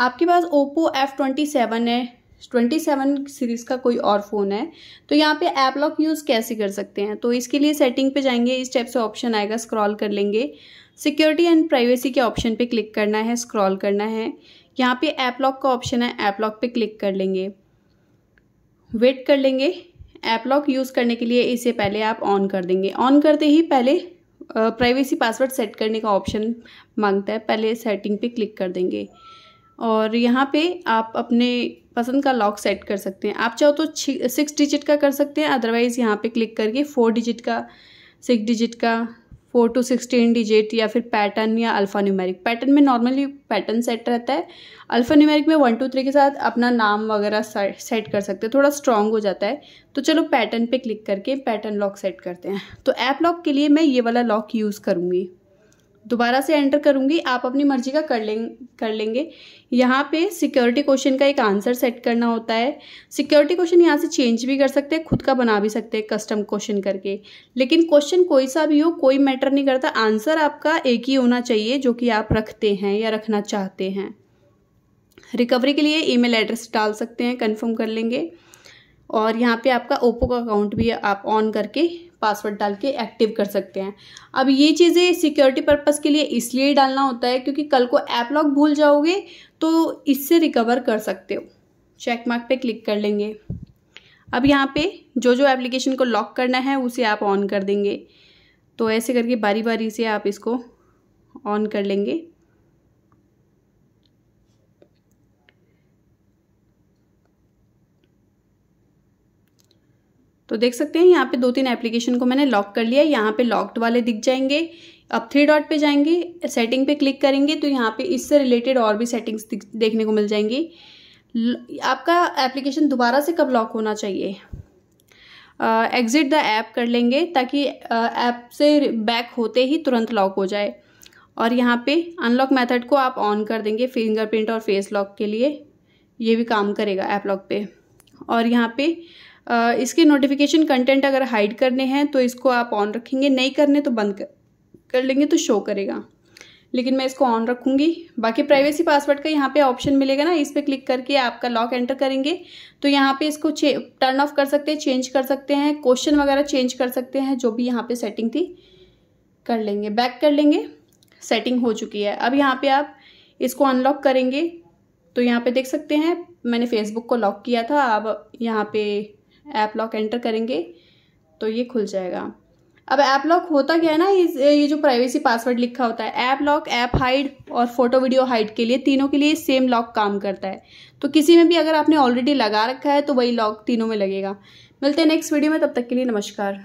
आपके पास Oppo F twenty seven है ट्वेंटी सेवन सीरीज़ का कोई और फ़ोन है तो यहाँ पे ऐप लॉक यूज़ कैसे कर सकते हैं तो इसके लिए सेटिंग पे जाएंगे इस टाइप से ऑप्शन आएगा स्क्रॉल कर लेंगे सिक्योरिटी एंड प्राइवेसी के ऑप्शन पे क्लिक करना है स्क्रॉल करना है यहाँ पे ऐप लॉक का ऑप्शन है ऐप लॉक पे क्लिक कर लेंगे वेट कर लेंगे ऐप लॉक यूज़ करने के लिए इसे पहले आप ऑन कर देंगे ऑन करते ही पहले प्राइवेसी पासवर्ड सेट करने का ऑप्शन मांगता है पहले सेटिंग पे क्लिक कर देंगे और यहाँ पे आप अपने पसंद का लॉक सेट कर सकते हैं आप चाहो तो सिक्स डिजिट का कर सकते हैं अदरवाइज़ यहाँ पे क्लिक करके फोर डिजिट का सिक्स डिजिट का फोर टू सिक्सटीन डिजिट या फिर पैटर्न या अल्फ़ा न्यूमेरिक पैटर्न में नॉर्मली पैटर्न सेट रहता है अल्फ़ा न्यूमेरिक में वन टू थ्री के साथ अपना नाम वगैरह सेट कर सकते हैं थोड़ा स्ट्रॉन्ग हो जाता है तो चलो पैटर्न पे क्लिक करके पैटर्न लॉक सेट करते हैं तो ऐप लॉक के लिए मैं ये वाला लॉक यूज़ करूँगी दोबारा से एंटर करूँगी आप अपनी मर्जी का कर लें कर लेंगे यहाँ पे सिक्योरिटी क्वेश्चन का एक आंसर सेट करना होता है सिक्योरिटी क्वेश्चन यहाँ से चेंज भी कर सकते हैं खुद का बना भी सकते हैं कस्टम क्वेश्चन करके लेकिन क्वेश्चन कोई सा भी हो कोई मैटर नहीं करता आंसर आपका एक ही होना चाहिए जो कि आप रखते हैं या रखना चाहते हैं रिकवरी के लिए ईमेल एड्रेस डाल सकते हैं कन्फर्म कर लेंगे और यहाँ पे आपका ओप्पो का अकाउंट भी आप ऑन करके पासवर्ड डाल के एक्टिव कर सकते हैं अब ये चीज़ें सिक्योरिटी पर्पज़ के लिए इसलिए डालना होता है क्योंकि कल को ऐप लॉक भूल जाओगे तो इससे रिकवर कर सकते हो चेक मार्क पे क्लिक कर लेंगे अब यहाँ पे जो जो एप्लीकेशन को लॉक करना है उसे आप ऑन कर देंगे तो ऐसे करके बारी बारी से आप इसको ऑन कर लेंगे तो देख सकते हैं यहाँ पे दो तीन एप्लीकेशन को मैंने लॉक कर लिया यहाँ पे लॉक्ड वाले दिख जाएंगे अब थ्री डॉट पे जाएंगे सेटिंग पे क्लिक करेंगे तो यहाँ पे इससे रिलेटेड और भी सेटिंग्स देखने को मिल जाएंगी आपका एप्लीकेशन दोबारा से कब लॉक होना चाहिए एग्ज़िट द ऐप कर लेंगे ताकि ऐप uh, से बैक होते ही तुरंत लॉक हो जाए और यहाँ पे अनलॉक मेथड को आप ऑन कर देंगे फिंगरप्रिंट और फेस लॉक के लिए ये भी काम करेगा ऐप लॉक पे और यहाँ पे इसके नोटिफिकेशन कंटेंट अगर हाइड करने हैं तो इसको आप ऑन रखेंगे नहीं करने तो बंद कर, कर लेंगे तो शो करेगा लेकिन मैं इसको ऑन रखूँगी बाकी प्राइवेसी पासवर्ड का यहाँ पे ऑप्शन मिलेगा ना इस पर क्लिक करके आपका लॉक एंटर करेंगे तो यहाँ पे इसको टर्न ऑफ कर सकते हैं चेंज कर सकते हैं क्वेश्चन वगैरह चेंज कर सकते हैं जो भी यहाँ पे सेटिंग थी कर लेंगे बैक कर लेंगे सेटिंग हो चुकी है अब यहाँ पे आप इसको अनलॉक करेंगे तो यहाँ पे देख सकते हैं मैंने फेसबुक को लॉक किया था अब यहाँ पे ऐप लॉक एंटर करेंगे तो ये खुल जाएगा अब ऐप लॉक होता क्या है ना ये जो प्राइवेसी पासवर्ड लिखा होता है ऐप लॉक ऐप हाइड और फोटो वीडियो हाइड के लिए तीनों के लिए सेम लॉक काम करता है तो किसी में भी अगर आपने ऑलरेडी लगा रखा है तो वही लॉक तीनों में लगेगा मिलते हैं नेक्स्ट वीडियो में तब तक के लिए नमस्कार